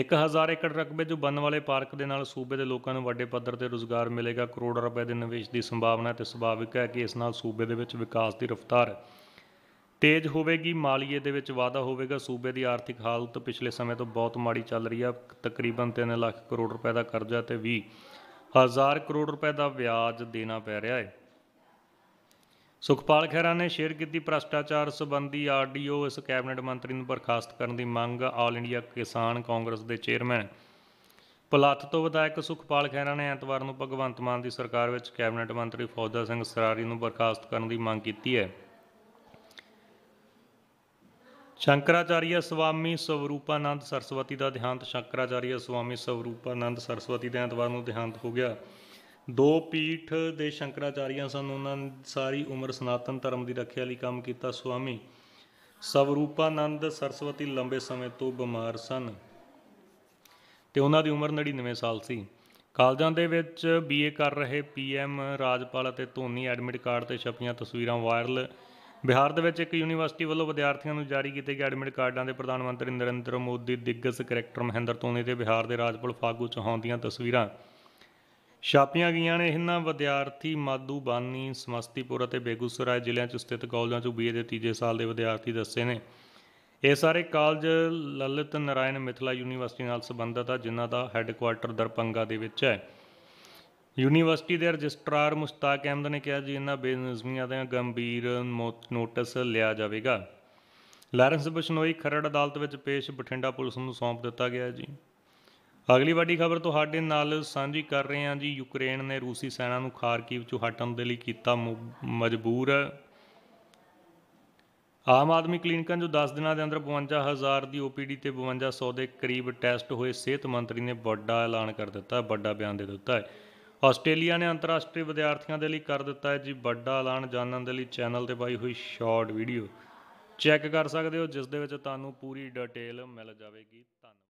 1000 ਏਕੜ ਰਕਬੇ ਜੋ ਬਣਨ ਵਾਲੇ ਪਾਰਕ ਦੇ ਨਾਲ ਸੂਬੇ ਦੇ ਲੋਕਾਂ ਨੂੰ ਵੱਡੇ ਪੱਧਰ ਤੇ ਰੋਜ਼ਗਾਰ ਮਿਲੇਗਾ ਕਰੋੜ ਰੁਪਏ ਦੇ ਨਿਵੇਸ਼ ਦੀ ਸੰਭਾਵਨਾ ਤੇ ਸੁਭਾਵਿਕ ਹੈ ਕਿ ਇਸ ਨਾਲ ਸੂਬੇ ਦੇ ਵਿੱਚ ਵਿਕਾਸ ਦੀ ਰਫ਼ਤਾਰ ਤੇਜ਼ ਹੋਵੇਗੀ ਮਾਲੀਏ ਦੇ ਵਿੱਚ ਵਾਧਾ ਹੋਵੇਗਾ ਸੂਬੇ ਦੀ ਆਰਥਿਕ ਹਾਲਤ ਪਿਛਲੇ ਸਮੇਂ ਤੋਂ ਬਹੁਤ ਮਾੜੀ ਚੱਲ ਰਹੀ ਆ ਤਕਰੀਬਨ 3 ਲੱਖ ਕਰੋੜ ਰੁਪਏ ਦਾ ਕਰਜ਼ਾ ਤੇ 20 ਹਜ਼ਾਰ ਕਰੋੜ ਰੁਪਏ ਦਾ ਵਿਆਜ ਦੇਣਾ ਪੈ ਰਿਹਾ ਹੈ ਸੁਖਪਾਲ ਖਹਿਰਾ ਨੇ ਸ਼ੇਅਰ ਕੀਤੀ ਭ੍ਰਸ਼ਟਾਚਾਰ ਸੰਬੰਧੀ ਆਰਡੀਓ ਇਸ ਕੈਬਨਿਟ ਮੰਤਰੀ ਨੂੰ ਬਰਖਾਸਤ ਕਰਨ ਦੀ ਮੰਗ ਆਲ ਇੰਡੀਆ ਕਿਸਾਨ ਕਾਂਗਰਸ ਦੇ ਚੇਅਰਮੈਨ ਪਲੱਤ ਤੋਂ ਵਿਧਾਇਕ ਸੁਖਪਾਲ ਖਹਿਰਾ ਨੇ ਐਤਵਾਰ ਨੂੰ ਭਗਵੰਤ ਮਾਨ ਦੀ ਸਰਕਾਰ ਵਿੱਚ ਕੈਬਨਿਟ ਮੰਤਰੀ ਫੌਜਾ ਸਿੰਘ ਸਰਾਰੀ ਨੂੰ ਬਰਖਾਸਤ ਕਰਨ ਦੀ ਮੰਗ ਕੀਤੀ ਹੈ ਸ਼ੰਕਰਾਚਾਰੀਆ ਸਵਾਮੀ ਸਵਰੂਪਾਨੰਦ ਸਰਸਵਤੀ ਦਾ ਦੇਹਾਂਤ ਸ਼ੰਕਰਾਚਾਰੀਆ ਸਵਾਮੀ ਸਵਰੂਪਾਨੰਦ ਸਰਸਵਤੀ ਦਾ ਐਤਵਾਰ ਨੂੰ ਦੇਹਾਂਤ ਹੋ ਗਿਆ ਦੋ ਪੀਠ ਦੇ ਸ਼ੰਕਰਾਚਾਰੀਆਂ ਸਨ ਉਹਨਾਂ ਨੇ ਸਾਰੀ ਉਮਰ ਸਨਾਤਨ ਧਰਮ ਦੀ ਰੱਖਿਆ ਲਈ ਕੰਮ ਕੀਤਾ ਸੁਆਮੀ ਸਵਰੂਪਾਨੰਦ ਸਰਸਵਤੀ ਲੰਬੇ ਸਮੇਂ ਤੋਂ ਬਿਮਾਰ ਸਨ ਤੇ ਉਹਨਾਂ ਦੀ ਉਮਰ 99 ਸਾਲ ਸੀ ਕਾਲਜਾਂ ਦੇ ਵਿੱਚ ਬੀਏ ਕਰ ਰਹੇ ਪੀਐਮ ਰਾਜਪਾਲ ਅਤੇ ਧੋਨੀ ਐਡਮਿਟ ਕਾਰਡ ਤੇ ਛਪੀਆਂ ਤਸਵੀਰਾਂ ਵਾਇਰਲ ਬਿਹਾਰ ਦੇ ਵਿੱਚ ਇੱਕ ਯੂਨੀਵਰਸਿਟੀ ਵੱਲੋਂ ਵਿਦਿਆਰਥੀਆਂ ਨੂੰ ਜਾਰੀ ਕੀਤੇ ਗਏ ਐਡਮਿਟ ਕਾਰਡਾਂ ਦੇ ਪ੍ਰਧਾਨ ਮੰਤਰੀ ਨਰਿੰਦਰ ਮੋਦੀ ਦਿੱਗਜ ਕਰੈਕਟਰ ਮਹਿੰਦਰ ਧੋਨੀ ਤੇ ਬਿਹਾਰ ਦੇ ਰਾਜਪਾਲ ਫਾਗੂ ਚੌਹਾਨ ਦੀਆਂ ਤਸਵੀਰਾਂ ਛਾਪੀਆਂ ਗਈਆਂ ਨੇ ਇਹਨਾਂ ਵਿਦਿਆਰਥੀ ਮਾਦੂਬਾਨੀ ਸਮਸਤੀਪੁਰ ਅਤੇ ਬੇਗੂਸਰਾਏ ਜ਼ਿਲ੍ਹਿਆਂ 'ਚ ਸਥਿਤ ਕਾਲਜਾਂ 'ਚੋਂ ਬੀਏ ਦੇ ਤੀਜੇ ਸਾਲ ਦੇ ਵਿਦਿਆਰਥੀ ਦੱਸੇ ਨੇ ਇਹ ਸਾਰੇ ਕਾਲਜ ਲਲਿਤ ਨਾਰਾਇਣ ਮਿਥਲਾ ਯੂਨੀਵਰਸਿਟੀ ਨਾਲ ਸੰਬੰਧਤ ਆ ਜਿਨ੍ਹਾਂ ਦਾ ਹੈੱਡਕੁਆਰਟਰ ਦਰਪੰਗਾ ਦੇ ਵਿੱਚ ਹੈ ਯੂਨੀਵਰਸਿਟੀ ਦੇ ਰਜਿਸਟਰਾਰ ਮੁਸ਼ਤਾਕ ਅਹਿਮਦ ਨੇ ਕਿਹਾ ਜੀ ਇਹਨਾਂ ਬੇਨਜ਼ਮੀਆਂ ਦਾ ਗੰਭੀਰ ਨੋਟਿਸ ਲਿਆ ਜਾਵੇਗਾ ਲਾਰੈਂਸ ਬਸ਼ਨੋਈ ਖਰੜ ਅਦਾਲਤ ਵਿੱਚ ਪੇਸ਼ ਬਠਿੰਡਾ ਪੁਲਿਸ ਨੂੰ ਸੌਂਪ ਦਿੱਤਾ ਗਿਆ ਜੀ ਅਗਲੀ ਵੱਡੀ ਖਬਰ ਤੁਹਾਡੇ ਨਾਲ ਸਾਂਝੀ ਕਰ ਰਹੇ ਹਾਂ ਜੀ ਯੂਕਰੇਨ ਨੇ ਰੂਸੀ ਸੈਨਾ ਨੂੰ ਖਾਰਕੀਵ ਚੋਂ ਹਟਣ ਦੇ ਲਈ ਕੀਤਾ ਮਜਬੂਰ ਆਮ ਆਦਮੀ ਕਲੀਨਿਕਾਂ ਜੋ 10 ਦਿਨਾਂ ਦੇ ਅੰਦਰ 52000 ਦੀ OPD ਤੇ 5200 ਦੇ ਕਰੀਬ ਟੈਸਟ ਹੋਏ ਸਿਹਤ ਮੰਤਰੀ ਨੇ ਵੱਡਾ ਐਲਾਨ ਕਰ ਦਿੱਤਾ ਵੱਡਾ ਬਿਆਨ ਦੇ ਦਿੱਤਾ ਹੈ ਆਸਟ੍ਰੇਲੀਆ ਨੇ ਅੰਤਰਰਾਸ਼ਟਰੀ ਵਿਦਿਆਰਥੀਆਂ ਦੇ ਲਈ ਕਰ ਦਿੱਤਾ ਹੈ ਜੀ ਵੱਡਾ ਐਲਾਨ ਜਾਣਨ ਦੇ ਲਈ ਚੈਨਲ ਤੇ ਪਾਈ ਹੋਈ ਸ਼ਾਰਟ ਵੀਡੀਓ ਚੈੱਕ ਕਰ ਸਕਦੇ ਹੋ ਜਿਸ ਦੇ ਵਿੱਚ ਤੁਹਾਨੂੰ ਪੂਰੀ ਡਿਟੇਲ ਮਿਲ ਜਾਵੇਗੀ ਧੰਨਵਾਦ